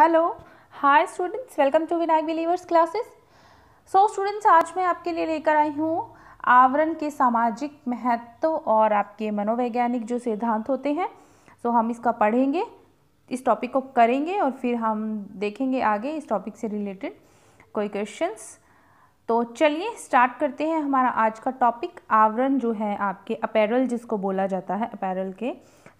hello hi students welcome to Vinayak believers classes so students आज मैं आपके लिए लेकर आई हूँ आवरण के सामाजिक महत्व और आपके मनोवैज्ञानिक जो सिद्धांत होते हैं सो so, हम इसका पढ़ेंगे इस टॉपिक को करेंगे और फिर हम देखेंगे आगे इस टॉपिक से रिलेटेड कोई क्वेश्चंस तो चलिए स्टार्ट करते हैं हमारा आज का टॉपिक आवरण जो है आपके अपैरल जिसको बोला जाता है अपैरल के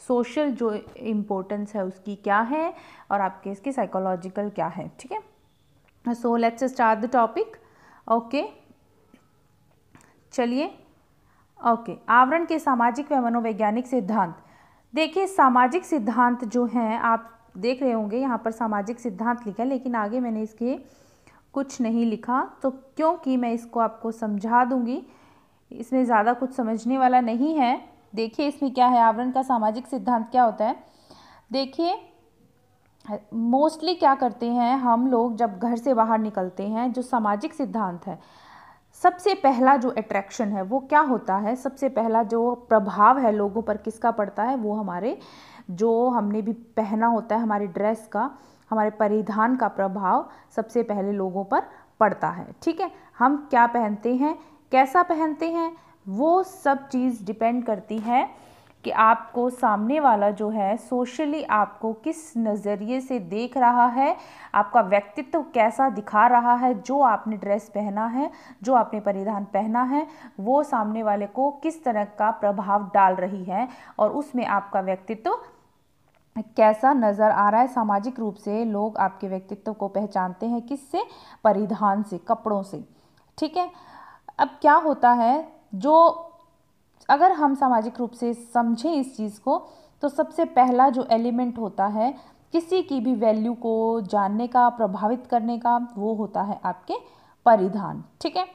सोशल जो इम्पोर्टेंस है उसकी क्या है और आपके इसके साइकोलॉजिकल क्या है ठीक है so let's start the topic okay चलिए ओके आवरण के सामाजिक व मनोवैज्ञानिक सिद्धांत देखिए सामाजिक सिद्धांत जो हैं आप देख रहे होंगे यहाँ पर सामाजिक सिद्धांत लिखा लेकिन आगे मैंने इसके कुछ नहीं लिखा तो क्योंकि मैं इसको आपको समझा दूंगी इसमें ज़्यादा कुछ समझने वाला नहीं है देखिए इसमें क्या है आवरण का सामाजिक सिद्धांत क्या होता है देखिए मोस्टली क्या करते हैं हम लोग जब घर से बाहर निकलते हैं जो सामाजिक सिद्धांत है सबसे पहला जो अट्रैक्शन है वो क्या होता है सबसे पहला जो प्रभाव है लोगों पर किसका पड़ता है वो हमारे जो हमने भी पहना होता है हमारे ड्रेस का हमारे परिधान का प्रभाव सबसे पहले लोगों पर पड़ता है ठीक है हम क्या पहनते हैं कैसा पहनते हैं वो सब चीज़ डिपेंड करती है कि आपको सामने वाला जो है सोशली आपको किस नज़रिए से देख रहा है आपका व्यक्तित्व कैसा दिखा रहा है जो आपने ड्रेस पहना है जो आपने परिधान पहना है वो सामने वाले को किस तरह का प्रभाव डाल रही है और उसमें आपका व्यक्तित्व कैसा नज़र आ रहा है सामाजिक रूप से लोग आपके व्यक्तित्व को पहचानते हैं किससे परिधान से कपड़ों से ठीक है अब क्या होता है जो अगर हम सामाजिक रूप से समझें इस चीज़ को तो सबसे पहला जो एलिमेंट होता है किसी की भी वैल्यू को जानने का प्रभावित करने का वो होता है आपके परिधान ठीक है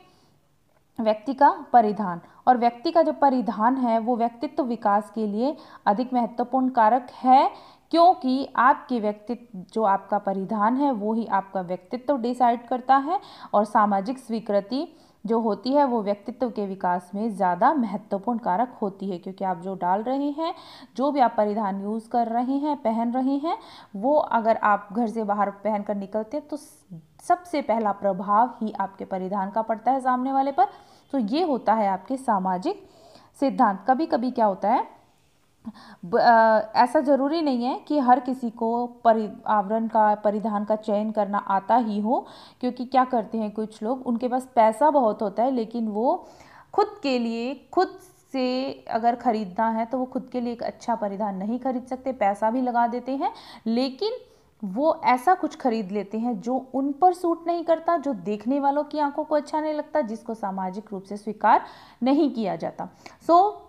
व्यक्ति का परिधान और व्यक्ति का जो परिधान है वो व्यक्तित्व विकास के लिए अधिक महत्वपूर्ण कारक है क्योंकि आपके व्यक्तित्व जो आपका परिधान है वो ही आपका व्यक्तित्व डिसाइड करता है और सामाजिक स्वीकृति जो होती है वो व्यक्तित्व के विकास में ज़्यादा महत्वपूर्ण कारक होती है क्योंकि आप जो डाल रहे हैं जो भी आप परिधान यूज़ कर रहे हैं पहन रहे हैं वो अगर आप घर से बाहर पहन कर निकलते हैं तो सबसे पहला प्रभाव ही आपके परिधान का पड़ता है सामने वाले पर तो ये होता है आपके सामाजिक सिद्धांत कभी कभी क्या होता है ऐसा ज़रूरी नहीं है कि हर किसी को परि आवरण का परिधान का चयन करना आता ही हो क्योंकि क्या करते हैं कुछ लोग उनके पास पैसा बहुत होता है लेकिन वो खुद के लिए खुद से अगर ख़रीदना है तो वो खुद के लिए एक अच्छा परिधान नहीं खरीद सकते पैसा भी लगा देते हैं लेकिन वो ऐसा कुछ खरीद लेते हैं जो उन पर सूट नहीं करता जो देखने वालों की आंखों को अच्छा नहीं लगता जिसको सामाजिक रूप से स्वीकार नहीं किया जाता सो so,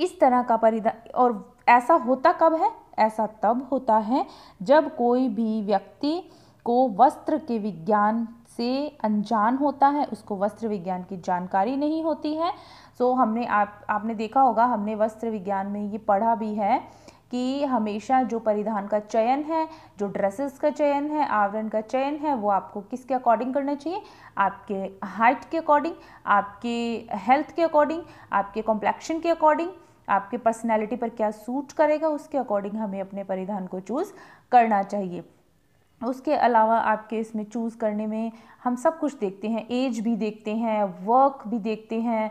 इस तरह का परिधान और ऐसा होता कब है ऐसा तब होता है जब कोई भी व्यक्ति को वस्त्र के विज्ञान से अनजान होता है उसको वस्त्र विज्ञान की जानकारी नहीं होती है सो so, हमने आप आपने देखा होगा हमने वस्त्र विज्ञान में ये पढ़ा भी है कि हमेशा जो परिधान का चयन है जो ड्रेसेस का चयन है आवरण का चयन है वो आपको किसके अकॉर्डिंग करना चाहिए आपके हाइट के अकॉर्डिंग आपके हेल्थ के अकॉर्डिंग आपके कॉम्प्लेक्शन के अकॉर्डिंग आपके पर्सनैलिटी पर क्या सूट करेगा उसके अकॉर्डिंग हमें अपने परिधान को चूज़ करना चाहिए उसके अलावा आपके इसमें चूज़ करने में हम सब कुछ देखते हैं एज भी देखते हैं वर्क भी देखते हैं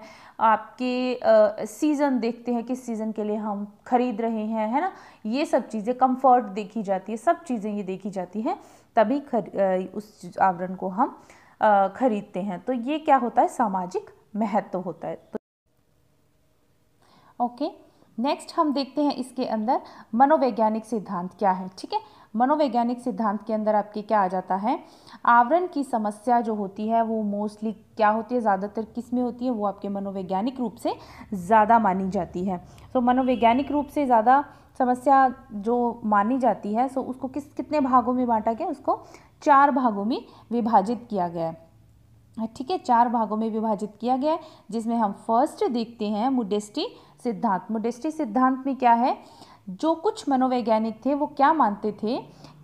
आपके सीज़न देखते हैं किस सीज़न के लिए हम खरीद रहे हैं है ना ये सब चीज़ें कंफर्ट देखी जाती है सब चीज़ें ये देखी जाती हैं तभी खर, उस आवरण को हम खरीदते हैं तो ये क्या होता है सामाजिक महत्व तो होता है तो ओके नेक्स्ट हम देखते हैं इसके अंदर मनोवैज्ञानिक सिद्धांत क्या है ठीक है मनोवैज्ञानिक सिद्धांत के अंदर आपके क्या आ जाता है आवरण की समस्या जो होती है वो मोस्टली क्या होती है ज़्यादातर किस में होती है वो आपके मनोवैज्ञानिक रूप से ज़्यादा मानी जाती है सो so, मनोवैज्ञानिक रूप से ज़्यादा समस्या जो मानी जाती है सो so उसको किस कितने भागों में बांटा गया उसको चार भागों में विभाजित किया गया है ठीक है चार भागों में विभाजित किया गया है जिसमें हम फर्स्ट देखते हैं मुडेस्टी सिद्धांत मोडेस्टी सिद्धांत में क्या है जो कुछ मनोवैज्ञानिक थे वो क्या मानते थे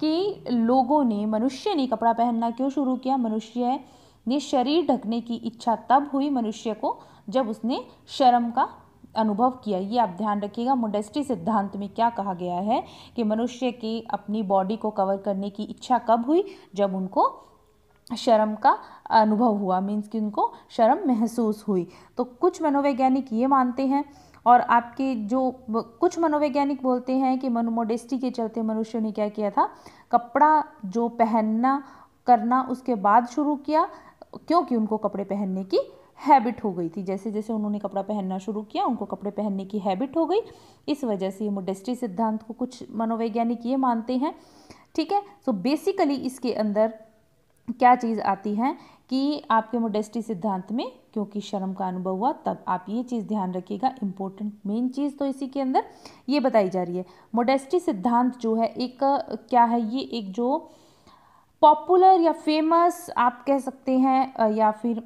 कि लोगों ने मनुष्य ने कपड़ा पहनना क्यों शुरू किया मनुष्य ने शरीर ढकने की इच्छा तब हुई मनुष्य को जब उसने शर्म का अनुभव किया ये आप ध्यान रखिएगा मोडेस्टी सिद्धांत में क्या कहा गया है कि मनुष्य की अपनी बॉडी को कवर करने की इच्छा कब हुई जब उनको शर्म का अनुभव हुआ मीन्स कि उनको शर्म महसूस हुई तो कुछ मनोवैज्ञानिक ये मानते हैं और आपके जो कुछ मनोवैज्ञानिक बोलते हैं कि मनोमोडेस्टी के चलते मनुष्य ने क्या किया था कपड़ा जो पहनना करना उसके बाद शुरू किया क्योंकि उनको कपड़े पहनने की हैबिट हो गई थी जैसे जैसे उन्होंने कपड़ा पहनना शुरू किया उनको कपड़े पहनने की हैबिट हो गई इस वजह से मोडेस्टी सिद्धांत को कुछ मनोवैज्ञानिक ये मानते हैं ठीक है सो बेसिकली इसके अंदर क्या चीज़ आती है कि आपके मोडेस्टी सिद्धांत में क्योंकि शर्म का अनुभव हुआ तब आप ये चीज़ ध्यान रखिएगा इम्पोर्टेंट मेन चीज़ तो इसी के अंदर ये बताई जा रही है मोडेस्टी सिद्धांत जो है एक क्या है ये एक जो पॉपुलर या फेमस आप कह सकते हैं या फिर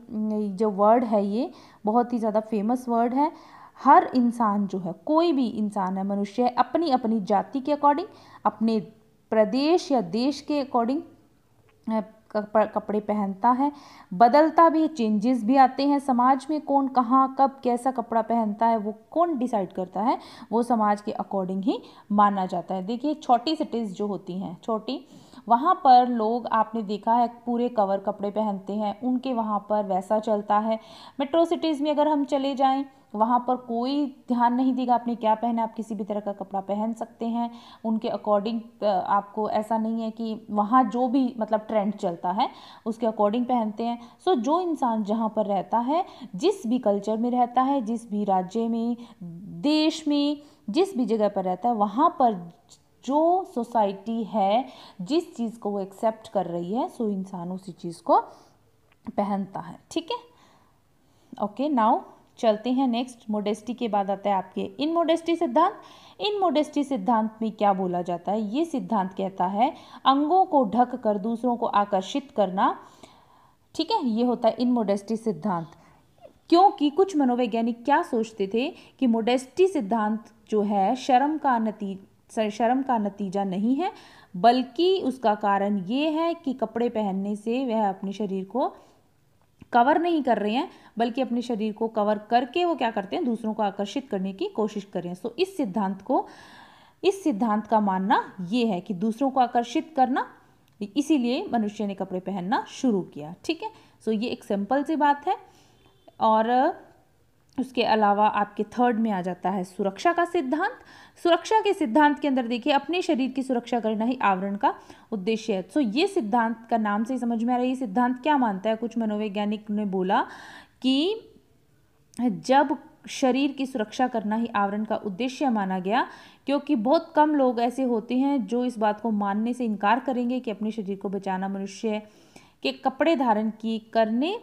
जो वर्ड है ये बहुत ही ज़्यादा फेमस वर्ड है हर इंसान जो है कोई भी इंसान है मनुष्य है अपनी अपनी जाति के अकॉर्डिंग अपने प्रदेश या देश के अकॉर्डिंग कपड़े पहनता है बदलता भी चेंजेस भी आते हैं समाज में कौन कहाँ कब कैसा कपड़ा पहनता है वो कौन डिसाइड करता है वो समाज के अकॉर्डिंग ही माना जाता है देखिए छोटी सिटीज़ जो होती हैं छोटी वहाँ पर लोग आपने देखा है पूरे कवर कपड़े पहनते हैं उनके वहाँ पर वैसा चलता है मेट्रो सिटीज़ में अगर हम चले जाएँ वहाँ पर कोई ध्यान नहीं देगा आपने क्या पहना आप किसी भी तरह का कपड़ा पहन सकते हैं उनके अकॉर्डिंग आपको ऐसा नहीं है कि वहाँ जो भी मतलब ट्रेंड चलता है उसके अकॉर्डिंग पहनते हैं सो जो इंसान जहाँ पर रहता है जिस भी कल्चर में रहता है जिस भी राज्य में देश में जिस भी जगह पर रहता है वहाँ पर जो सोसाइटी है जिस चीज़ को वो एक्सेप्ट कर रही है सो इंसान उसी चीज़ को पहनता है ठीक है ओके नाउ चलते हैं नेक्स्ट मोडेस्टी के बाद आता है आपके इन मोडेस्टी सिद्धांत इन मोडेस्टी सिद्धांत में क्या बोला जाता है ये सिद्धांत कहता है अंगों को ढक कर दूसरों को आकर्षित करना ठीक है ये होता है इन मोडेस्टी सिद्धांत क्योंकि कुछ मनोवैज्ञानिक क्या सोचते थे कि मोडेस्टी सिद्धांत जो है शर्म का नती शर्म का नतीजा नहीं है बल्कि उसका कारण ये है कि कपड़े पहनने से वह अपने शरीर को कवर नहीं कर रहे हैं बल्कि अपने शरीर को कवर करके वो क्या करते हैं दूसरों को आकर्षित करने की कोशिश कर रहे हैं सो इस सिद्धांत को इस सिद्धांत का मानना ये है कि दूसरों को आकर्षित करना इसीलिए मनुष्य ने कपड़े पहनना शुरू किया ठीक है सो ये एक सिंपल सी बात है और उसके अलावा आपके थर्ड में आ जाता है सुरक्षा का सिद्धांत सुरक्षा के सिद्धांत के अंदर देखिए अपने शरीर की सुरक्षा करना ही आवरण का उद्देश्य है सो so, ये सिद्धांत का नाम से ही समझ में आ रहा है ये सिद्धांत क्या मानता है कुछ मनोवैज्ञानिक ने बोला कि जब शरीर की सुरक्षा करना ही आवरण का उद्देश्य माना गया क्योंकि बहुत कम लोग ऐसे होते हैं जो इस बात को मानने से इनकार करेंगे कि अपने शरीर को बचाना मनुष्य के कपड़े धारण की करने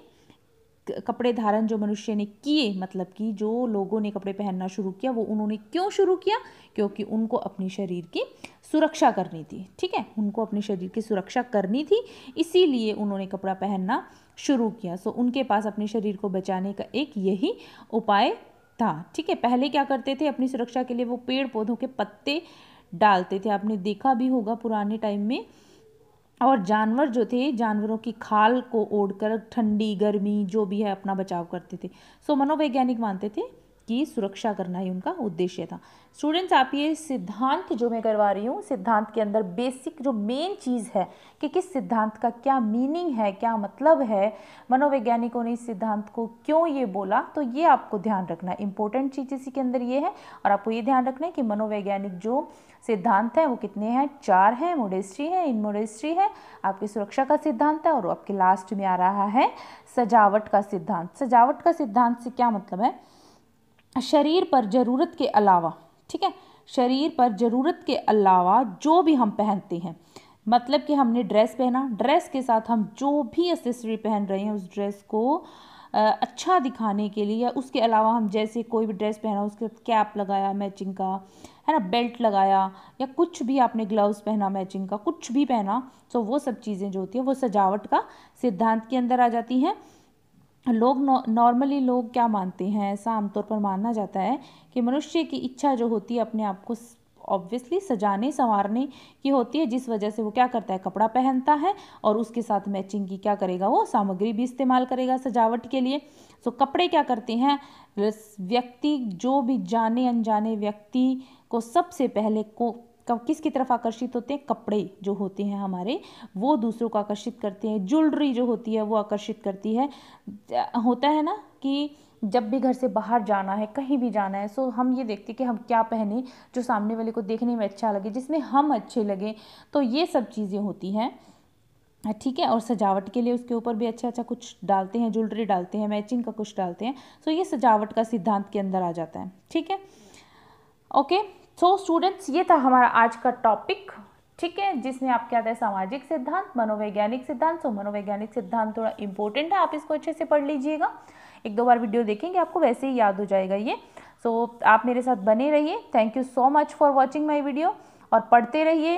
कपड़े धारण जो मनुष्य ने किए मतलब कि जो लोगों ने कपड़े पहनना शुरू किया वो उन्होंने क्यों शुरू किया क्योंकि उनको अपने शरीर की सुरक्षा करनी थी ठीक है उनको अपने शरीर की सुरक्षा करनी थी इसीलिए उन्होंने कपड़ा पहनना शुरू किया सो उनके पास अपने शरीर को बचाने का एक यही उपाय था ठीक है पहले क्या करते थे अपनी सुरक्षा के लिए वो पेड़ पौधों के पत्ते डालते थे आपने देखा भी होगा पुराने टाइम में और जानवर जो थे जानवरों की खाल को ओढ़कर ठंडी गर्मी जो भी है अपना बचाव करते थे सो मनोवैज्ञानिक मानते थे की सुरक्षा करना ही उनका उद्देश्य था स्टूडेंट्स आप ये सिद्धांत जो मैं करवा रही हूँ सिद्धांत के अंदर बेसिक जो मेन चीज़ है कि किस सिद्धांत का क्या मीनिंग है क्या मतलब है मनोवैज्ञानिकों ने इस सिद्धांत को क्यों ये बोला तो ये आपको ध्यान रखना है इंपॉर्टेंट चीज़ इसी के अंदर ये है और आपको ये ध्यान रखना है कि मनोवैज्ञानिक जो सिद्धांत हैं वो कितने हैं चार हैं मोडेस्ट्री है इन मोडेस्ट्री है आपकी सुरक्षा का सिद्धांत है और आपके लास्ट में आ रहा है सजावट का सिद्धांत सजावट का सिद्धांत से क्या मतलब है शरीर पर ज़रूरत के अलावा ठीक है शरीर पर ज़रूरत के अलावा जो भी हम पहनते हैं मतलब कि हमने ड्रेस पहना ड्रेस के साथ हम जो भी एसेसरी पहन रहे हैं उस ड्रेस को अच्छा दिखाने के लिए उसके अलावा हम जैसे कोई भी ड्रेस पहना उसके साथ कैप लगाया मैचिंग का है ना बेल्ट लगाया या कुछ भी आपने ग्लव्स पहना मैचिंग का कुछ भी पहना तो वो सब चीज़ें जो होती हैं वो सजावट का सिद्धांत के अंदर आ जाती हैं लोग नॉर्मली लोग क्या मानते हैं ऐसा आमतौर पर माना जाता है कि मनुष्य की इच्छा जो होती है अपने आप को ऑब्वियसली सजाने संवारने की होती है जिस वजह से वो क्या करता है कपड़ा पहनता है और उसके साथ मैचिंग की क्या करेगा वो सामग्री भी इस्तेमाल करेगा सजावट के लिए सो कपड़े क्या करते हैं व्यक्ति जो भी जाने अनजाने व्यक्ति को सबसे पहले को किसकी तरफ आकर्षित होते हैं कपड़े जो होते हैं हमारे वो दूसरों को आकर्षित करते हैं ज्वेलरी जो होती है वो आकर्षित करती है होता है ना कि जब भी घर से बाहर जाना है कहीं भी जाना है सो हम ये देखते हैं कि हम क्या पहने जो सामने वाले को देखने में अच्छा लगे जिसमें हम अच्छे लगें तो ये सब चीज़ें होती हैं ठीक है और सजावट के लिए उसके ऊपर भी अच्छा अच्छा कुछ डालते हैं ज्वेलरी डालते हैं मैचिंग का कुछ डालते हैं सो ये सजावट का सिद्धांत के अंदर आ जाता है ठीक है ओके सो so, स्टूडेंट्स ये था हमारा आज का टॉपिक ठीक है जिसमें आप क्या आता है सामाजिक सिद्धांत मनोवैज्ञानिक सिद्धांत सो मनोवैज्ञानिक सिद्धांत थोड़ा इंपॉर्टेंट है आप इसको अच्छे से पढ़ लीजिएगा एक दो बार वीडियो देखेंगे आपको वैसे ही याद हो जाएगा ये सो so, आप मेरे साथ बने रहिए thank you so much for watching my video और पढ़ते रहिए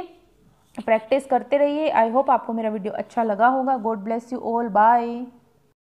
प्रैक्टिस करते रहिए आई होप आपको मेरा वीडियो अच्छा लगा होगा God bless you all bye